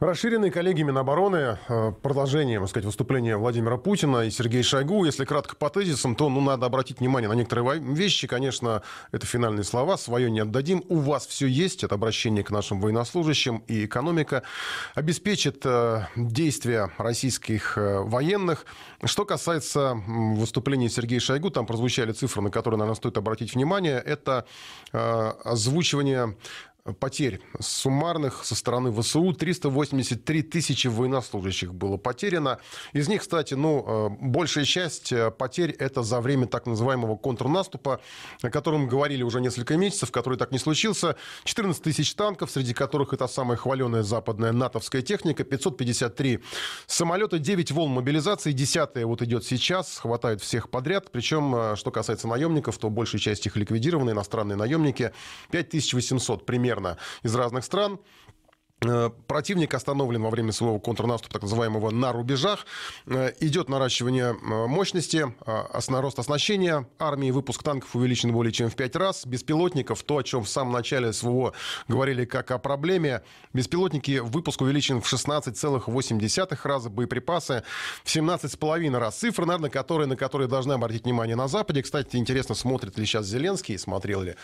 Расширенные коллеги Минобороны, э, продолжение, можно сказать, выступления Владимира Путина и Сергея Шойгу, если кратко по тезисам, то ну, надо обратить внимание на некоторые вещи. Конечно, это финальные слова, свое не отдадим, у вас все есть, это обращение к нашим военнослужащим и экономика обеспечит э, действия российских э, военных. Что касается выступления Сергея Шойгу, там прозвучали цифры, на которые, наверное, стоит обратить внимание. Это озвучивание потерь суммарных со стороны ВСУ 383 тысячи военнослужащих было потеряно. Из них, кстати, ну, э, большая часть э, потерь это за время так называемого контрнаступа, о котором говорили уже несколько месяцев, который так не случился. 14 тысяч танков, среди которых это самая хваленая западная натовская техника, 553 самолета, 9 волн мобилизации, 10 вот идет сейчас, хватает всех подряд. Причем, э, что касается наемников, то большая часть их ликвидированы, иностранные наемники, 5800 примерно примерно из разных стран. Э, противник остановлен во время своего контрнаступа, так называемого, на рубежах. Э, идет наращивание э, мощности, рост оснащения армии, выпуск танков увеличен более чем в пять раз. Беспилотников, то, о чем в самом начале СВО говорили как о проблеме, беспилотники выпуск увеличен в 16,8 раза, боеприпасы в 17,5 раз. Цифры, наверное, которые, на которые должны обратить внимание на Западе. Кстати, интересно, смотрит ли сейчас Зеленский, смотрел ли,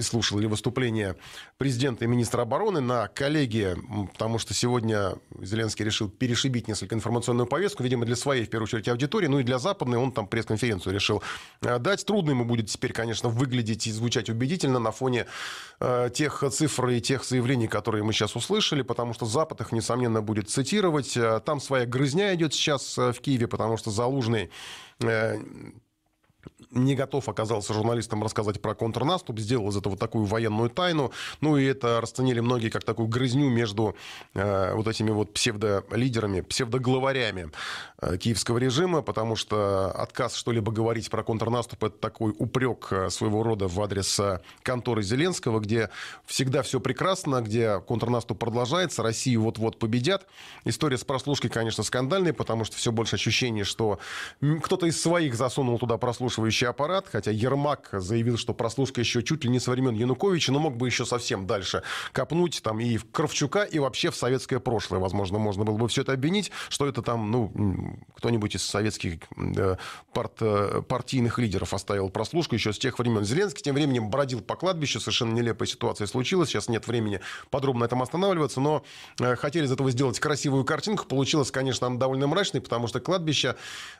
слушал ли выступление президента и министра обороны на коллеги стратегия, потому что сегодня Зеленский решил перешибить несколько информационную повестку, видимо, для своей, в первую очередь, аудитории, ну и для западной, он там пресс-конференцию решил э, дать. Трудно ему будет теперь, конечно, выглядеть и звучать убедительно на фоне э, тех цифр и тех заявлений, которые мы сейчас услышали, потому что Запад их, несомненно, будет цитировать. Э, там своя грызня идет сейчас в Киеве, потому что Залужный не готов оказался журналистам рассказать про контрнаступ, сделал из этого такую военную тайну. Ну и это расценили многие как такую грызню между э, вот этими вот псевдолидерами, псевдоглаварями э, киевского режима, потому что отказ что-либо говорить про контрнаступ это такой упрек э, своего рода в адрес э, конторы Зеленского, где всегда все прекрасно, где контрнаступ продолжается, Россию вот-вот победят. История с прослушкой, конечно, скандальная, потому что все больше ощущение, что кто-то из своих засунул туда прослушивающий следующий аппарат, хотя Ермак заявил, что прослушка еще чуть ли не со времен Януковича, но мог бы еще совсем дальше копнуть там и в Кравчука, и вообще в советское прошлое, возможно, можно было бы все это обвинить, что это там, ну, кто-нибудь из советских парт, э, партийных лидеров оставил прослушку еще с тех времен. Зеленский тем временем бродил по кладбищу, совершенно нелепая ситуация случилась, сейчас нет времени подробно на этом останавливаться, но э, хотели из этого сделать красивую картинку, получилось, конечно, она довольно мрачной, потому что кладбище,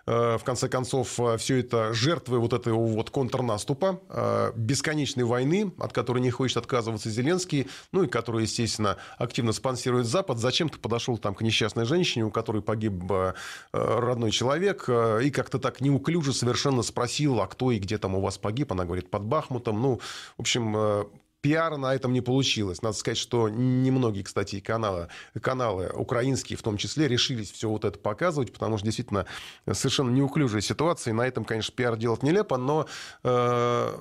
э, в конце концов, все это жертвы вот вот этого вот контрнаступа, э, бесконечной войны, от которой не хочет отказываться Зеленский, ну и которую, естественно, активно спонсирует Запад, зачем-то подошел там к несчастной женщине, у которой погиб э, родной человек, э, и как-то так неуклюже совершенно спросил, а кто и где там у вас погиб. Она говорит, под Бахмутом. Ну, в общем, Пиар на этом не получилось. Надо сказать, что немногие, кстати, каналы, каналы украинские в том числе решились все вот это показывать, потому что действительно совершенно неуклюжая ситуация, и на этом, конечно, пиар делать нелепо, но э,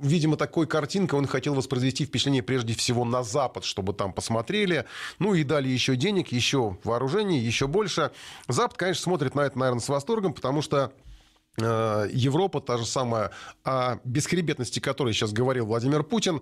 видимо, такой картинкой он хотел воспроизвести впечатление прежде всего на Запад, чтобы там посмотрели, ну и дали еще денег, еще вооружений, еще больше. Запад, конечно, смотрит на это, наверное, с восторгом, потому что Э, Европа та же самая, о бесхребетности которой сейчас говорил Владимир Путин,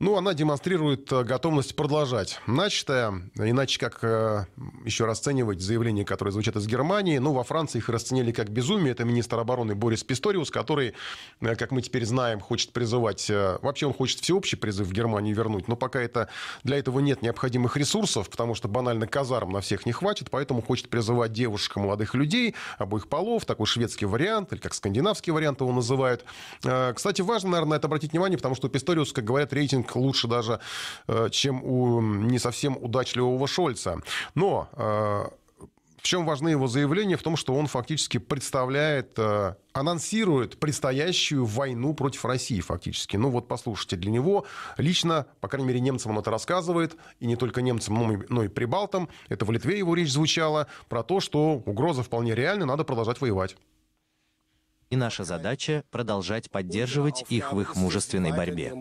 ну, она демонстрирует э, готовность продолжать начатое, иначе как э, еще расценивать заявления, которые звучат из Германии. Ну, во Франции их расценили как безумие. Это министр обороны Борис Писториус, который, э, как мы теперь знаем, хочет призывать... Вообще он хочет всеобщий призыв в Германию вернуть, но пока это, для этого нет необходимых ресурсов, потому что банально казарм на всех не хватит, поэтому хочет призывать девушек, молодых людей обоих полов, такой шведский вариант, или как скандинавский вариант его называют. Кстати, важно, наверное, это обратить внимание, потому что у Писториуса, как говорят, рейтинг рейтинг лучше даже, э, чем у не совсем удачливого Шольца. Но э, в чем важны его заявления? В том, что он фактически представляет, э, анонсирует предстоящую войну против России фактически. Ну вот послушайте, для него лично, по крайней мере, немцам он это рассказывает, и не только немцам, но и прибалтам. Это в Литве его речь звучала про то, что угроза вполне реальна, надо продолжать воевать. И наша задача – продолжать поддерживать их в их мужественной борьбе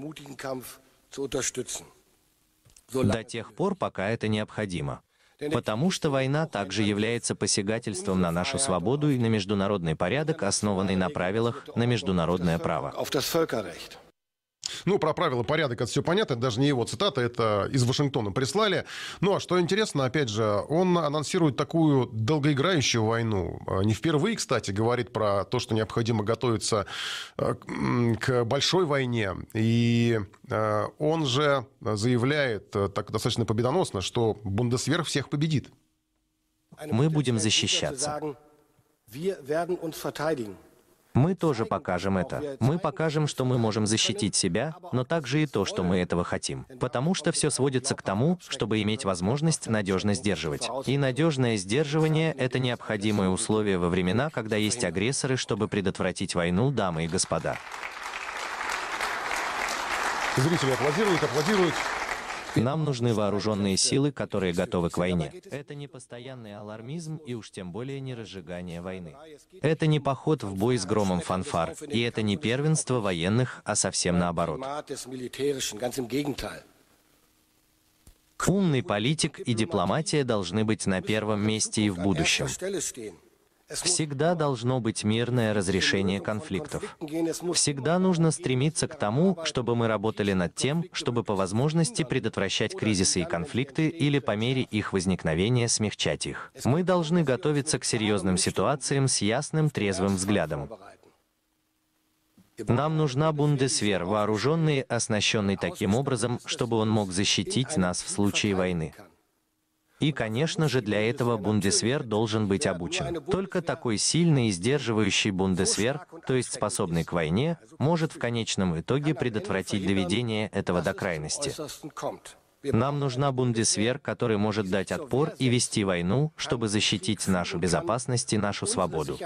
до тех пор, пока это необходимо. Потому что война также является посягательством на нашу свободу и на международный порядок, основанный на правилах, на международное право. Ну, про правила порядок это все понятно, это даже не его цитата, это из Вашингтона прислали. Ну, а что интересно, опять же, он анонсирует такую долгоиграющую войну. А, не впервые, кстати, говорит про то, что необходимо готовиться э, к большой войне. И э, он же заявляет э, так достаточно победоносно, что Бундесвер всех победит. Мы будем защищаться. Мы тоже покажем это. Мы покажем, что мы можем защитить себя, но также и то, что мы этого хотим. Потому что все сводится к тому, чтобы иметь возможность надежно сдерживать. И надежное сдерживание — это необходимое условие во времена, когда есть агрессоры, чтобы предотвратить войну, дамы и господа. Зрители аплодируют, аплодируют. Нам нужны вооруженные силы, которые готовы к войне. Это не постоянный алармизм и уж тем более не разжигание войны. Это не поход в бой с громом фанфар, и это не первенство военных, а совсем наоборот. Умный политик и дипломатия должны быть на первом месте и в будущем. Всегда должно быть мирное разрешение конфликтов. Всегда нужно стремиться к тому, чтобы мы работали над тем, чтобы по возможности предотвращать кризисы и конфликты или по мере их возникновения смягчать их. Мы должны готовиться к серьезным ситуациям с ясным, трезвым взглядом. Нам нужна Бундесвер, вооруженный, оснащенный таким образом, чтобы он мог защитить нас в случае войны. И, конечно же, для этого бундесвер должен быть обучен. Только такой сильный и сдерживающий бундесвер, то есть способный к войне, может в конечном итоге предотвратить доведение этого до крайности. Нам нужна бундесвер, который может дать отпор и вести войну, чтобы защитить нашу безопасность и нашу свободу.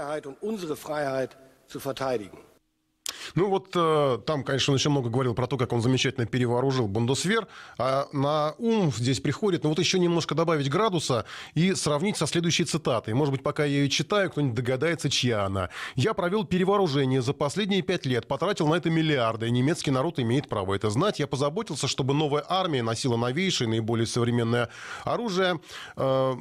Ну вот э, там, конечно, он еще много говорил про то, как он замечательно перевооружил Бундесвер. А на ум здесь приходит, ну вот еще немножко добавить градуса и сравнить со следующей цитатой. Может быть, пока я ее читаю, кто-нибудь догадается, чья она. «Я провел перевооружение за последние пять лет, потратил на это миллиарды, и немецкий народ имеет право это знать. Я позаботился, чтобы новая армия носила новейшее, наиболее современное оружие». Э,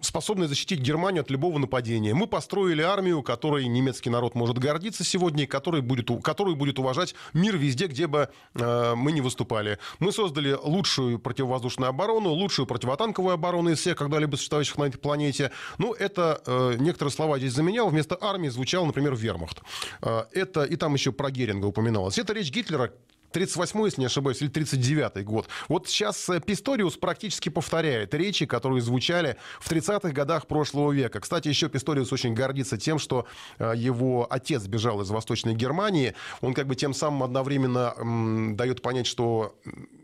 способной защитить Германию от любого нападения. Мы построили армию, которой немецкий народ может гордиться сегодня, и которой будет, которую будет уважать мир везде, где бы э, мы не выступали. Мы создали лучшую противовоздушную оборону, лучшую противотанковую оборону из всех когда-либо существующих на этой планете. Ну, это э, некоторые слова здесь заменял. Вместо армии звучал, например, вермахт. Э, это и там еще про Геринга упоминалось. Это речь Гитлера, 38 если не ошибаюсь, или 39 год. Вот сейчас Писториус э, практически повторяет речи, которые звучали в 30-х годах прошлого века. Кстати, еще Писториус очень гордится тем, что э, его отец бежал из Восточной Германии. Он как бы тем самым одновременно м, дает понять, что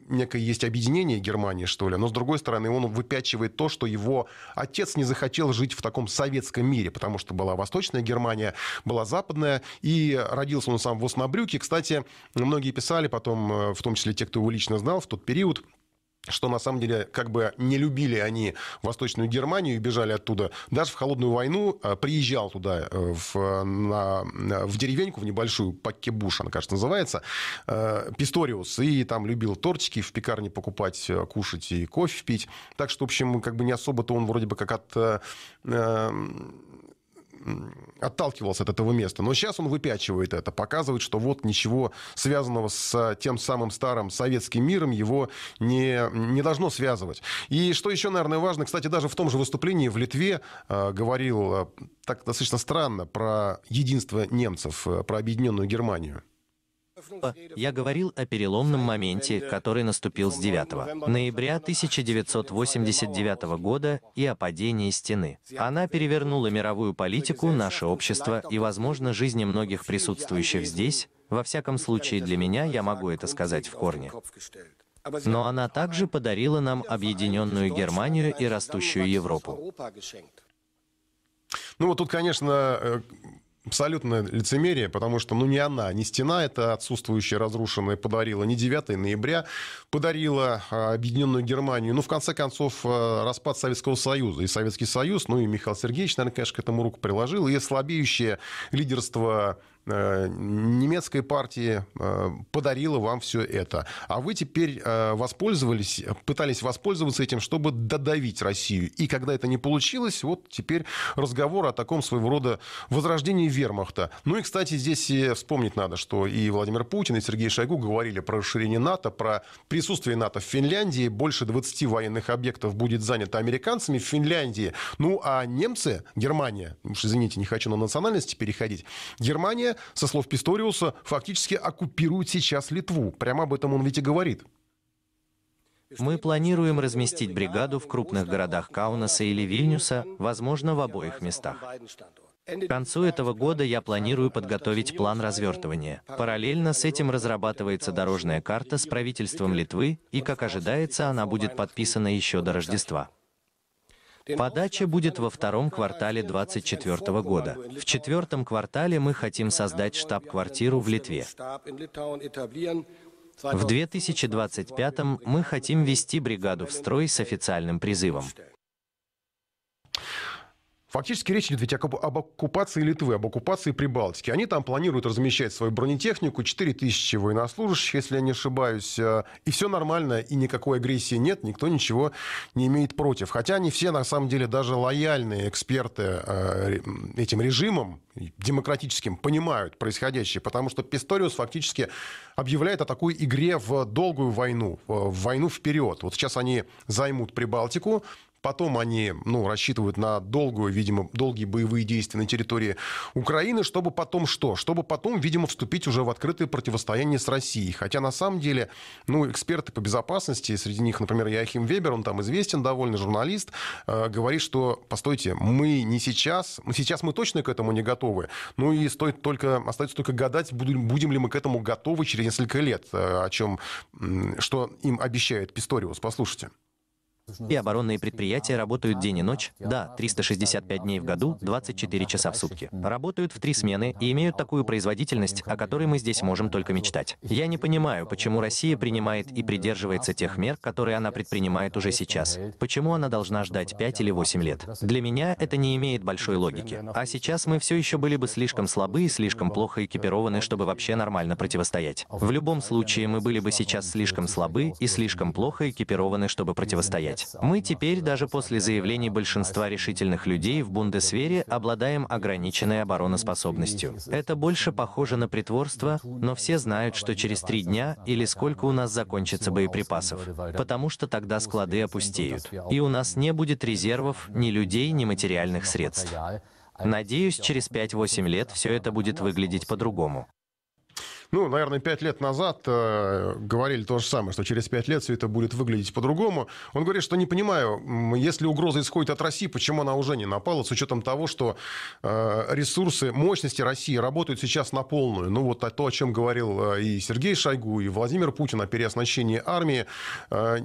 некое есть объединение Германии, что ли, но, с другой стороны, он выпячивает то, что его отец не захотел жить в таком советском мире, потому что была Восточная Германия, была Западная, и родился он сам в Оснабрюке. Кстати, многие писали потом, э, в том числе те, кто его лично знал в тот период, что на самом деле как бы не любили они Восточную Германию и бежали оттуда. Даже в холодную войну а, приезжал туда э, в, на, в деревеньку, в небольшую, Паккебуш она, кажется, называется, э, Писториус, и там любил тортики в пекарне покупать, э, кушать и кофе пить. Так что, в общем, как бы не особо-то он вроде бы как от отталкивался от этого места. Но сейчас он выпячивает это, показывает, что вот ничего связанного с э, тем самым старым советским миром его не, не должно связывать. И что еще, наверное, важно, кстати, даже в том же выступлении в Литве э, говорил э, так достаточно странно про единство немцев, э, про объединенную Германию. Я говорил о переломном моменте, который наступил с 9 ноября 1989 года и о падении стены. Она перевернула мировую политику, наше общество и, возможно, жизни многих присутствующих здесь, во всяком случае для меня, я могу это сказать в корне. Но она также подарила нам объединенную Германию и растущую Европу. Ну вот тут, конечно, э, абсолютное лицемерие, потому что, ну, не она, не стена это отсутствующая, разрушенная подарила, не 9 ноября подарила Объединенную Германию. Ну, в конце концов, а, распад Советского Союза. И Советский Союз, ну, и Михаил Сергеевич, наверное, конечно, к этому руку приложил. И слабеющее лидерство Э, немецкая партия э, подарила вам все это. А вы теперь э, воспользовались, пытались воспользоваться этим, чтобы додавить Россию. И когда это не получилось, вот теперь разговор о таком своего рода возрождении вермахта. Ну и, кстати, здесь вспомнить надо, что и Владимир Путин, и Сергей Шойгу говорили про расширение НАТО, про присутствие НАТО в Финляндии. Больше 20 военных объектов будет занято американцами в Финляндии. Ну а немцы, Германия, уж извините, не хочу на национальности переходить, Германия со слов Писториуса, фактически оккупирует сейчас Литву. Прямо об этом он ведь и говорит. Мы планируем разместить бригаду в крупных городах Каунаса или Вильнюса, возможно, в обоих местах. К концу этого года я планирую подготовить план развертывания. Параллельно с этим разрабатывается дорожная карта с правительством Литвы, и, как ожидается, она будет подписана еще до Рождества. Подача будет во втором квартале 2024 года. В четвертом квартале мы хотим создать штаб-квартиру в Литве. В 2025 мы хотим ввести бригаду в строй с официальным призывом. Фактически речь идет ведь об оккупации Литвы, об оккупации Прибалтики. Они там планируют размещать свою бронетехнику, 4000 военнослужащих, если я не ошибаюсь. Э, и все нормально, и никакой агрессии нет, никто ничего не имеет против. Хотя они все, на самом деле, даже лояльные эксперты э, этим режимом демократическим понимают происходящее, потому что Писториус фактически объявляет о такой игре в долгую войну, в войну вперед. Вот сейчас они займут Прибалтику, Потом они ну, рассчитывают на долгую, видимо, долгие боевые действия на территории Украины, чтобы потом что? Чтобы потом, видимо, вступить уже в открытое противостояние с Россией. Хотя на самом деле, ну, эксперты по безопасности, среди них, например, Яхим Вебер, он там известен довольно, журналист, э, говорит, что, постойте, мы не сейчас, сейчас мы точно к этому не готовы. Ну и стоит только, остается только гадать, будем, будем ли мы к этому готовы через несколько лет, э, о чем, что им обещает Писториус. Послушайте. И оборонные предприятия работают день и ночь, да, 365 дней в году, 24 часа в сутки. Работают в три смены и имеют такую производительность, о которой мы здесь можем только мечтать. Я не понимаю, почему Россия принимает и придерживается тех мер, которые она предпринимает уже сейчас. Почему она должна ждать 5 или 8 лет? Для меня это не имеет большой логики. А сейчас мы все еще были бы слишком слабы и слишком плохо экипированы, чтобы вообще нормально противостоять. В любом случае, мы были бы сейчас слишком слабы и слишком плохо экипированы, чтобы противостоять повторять. Мы теперь, даже после заявлений большинства решительных людей в Бундесвере, обладаем ограниченной обороноспособностью. Это больше похоже на притворство, но все знают, что через три дня или сколько у нас закончится боеприпасов, потому что тогда склады опустеют, и у нас не будет резервов ни людей, ни материальных средств. Надеюсь, через 5-8 лет все это будет выглядеть по-другому. Ну, наверное, пять лет назад э, говорили то же самое, что через пять лет все это будет выглядеть по-другому. Он говорит, что не понимаю, если угроза исходит от России, почему она уже не напала, с учетом того, что э, ресурсы, мощности России работают сейчас на полную. Ну, вот то, о чем говорил э, и Сергей Шойгу, и Владимир Путин о переоснащении армии. Э,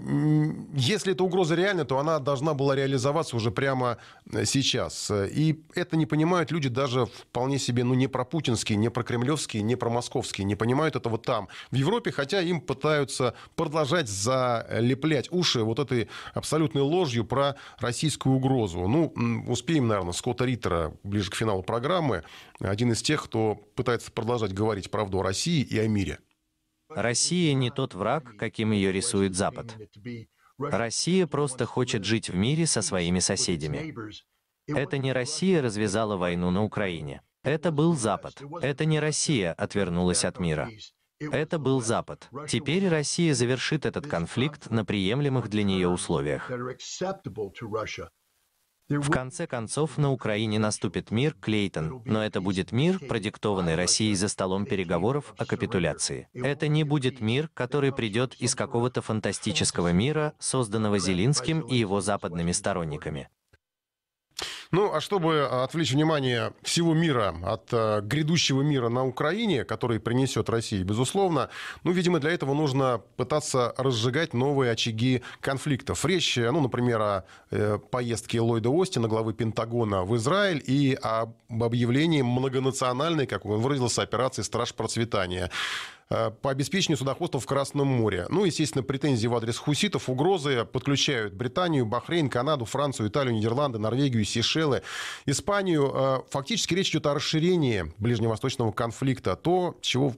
если эта угроза реальна, то она должна была реализоваться уже прямо э, сейчас. И это не понимают люди даже вполне себе, ну, не про путинские, не про кремлевские, не про московские, не понимают этого там, в Европе, хотя им пытаются продолжать залеплять уши вот этой абсолютной ложью про российскую угрозу. Ну, успеем, наверное, Скотта Риттера ближе к финалу программы, один из тех, кто пытается продолжать говорить правду о России и о мире. Россия не тот враг, каким ее рисует Запад. Россия просто хочет жить в мире со своими соседями. Это не Россия развязала войну на Украине. Это был Запад. Это не Россия отвернулась от мира. Это был Запад. Теперь Россия завершит этот конфликт на приемлемых для нее условиях. В конце концов, на Украине наступит мир, Клейтон, но это будет мир, продиктованный Россией за столом переговоров о капитуляции. Это не будет мир, который придет из какого-то фантастического мира, созданного Зелинским и его западными сторонниками. Ну, а чтобы э, отвлечь внимание всего мира от э, грядущего мира на Украине, который принесет России, безусловно, ну, видимо, для этого нужно пытаться разжигать новые очаги конфликтов. Речь, э, ну, например, о э, поездке Ллойда Остина, главы Пентагона, в Израиль и об объявлении многонациональной, как он выразился, операции «Страж процветания». Э, по обеспечению судоходства в Красном море. Ну, естественно, претензии в адрес хуситов, угрозы подключают Британию, Бахрейн, Канаду, Францию, Италию, Нидерланды, Норвегию, Сейшелы, Испанию. Э, фактически речь идет о расширении ближневосточного конфликта, то, чего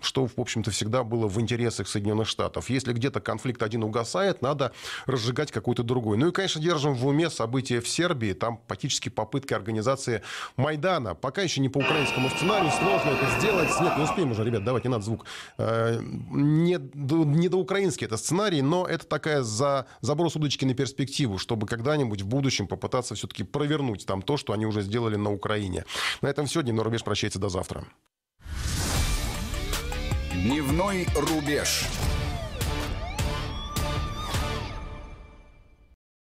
что, в общем-то, всегда было в интересах Соединенных Штатов. Если где-то конфликт один угасает, надо разжигать какой-то другой. Ну и, конечно, держим в уме события в Сербии. Там фактически попытки организации Майдана. Пока еще не по украинскому сценарию. Сложно это сделать. Нет, не успеем уже, ребят, давайте, не надо звук вокруг. Э, не, не до украинский это сценарий, но это такая за, заброс удочки на перспективу, чтобы когда-нибудь в будущем попытаться все-таки провернуть там то, что они уже сделали на Украине. На этом все. Дневной рубеж прощается до завтра. Дневной рубеж.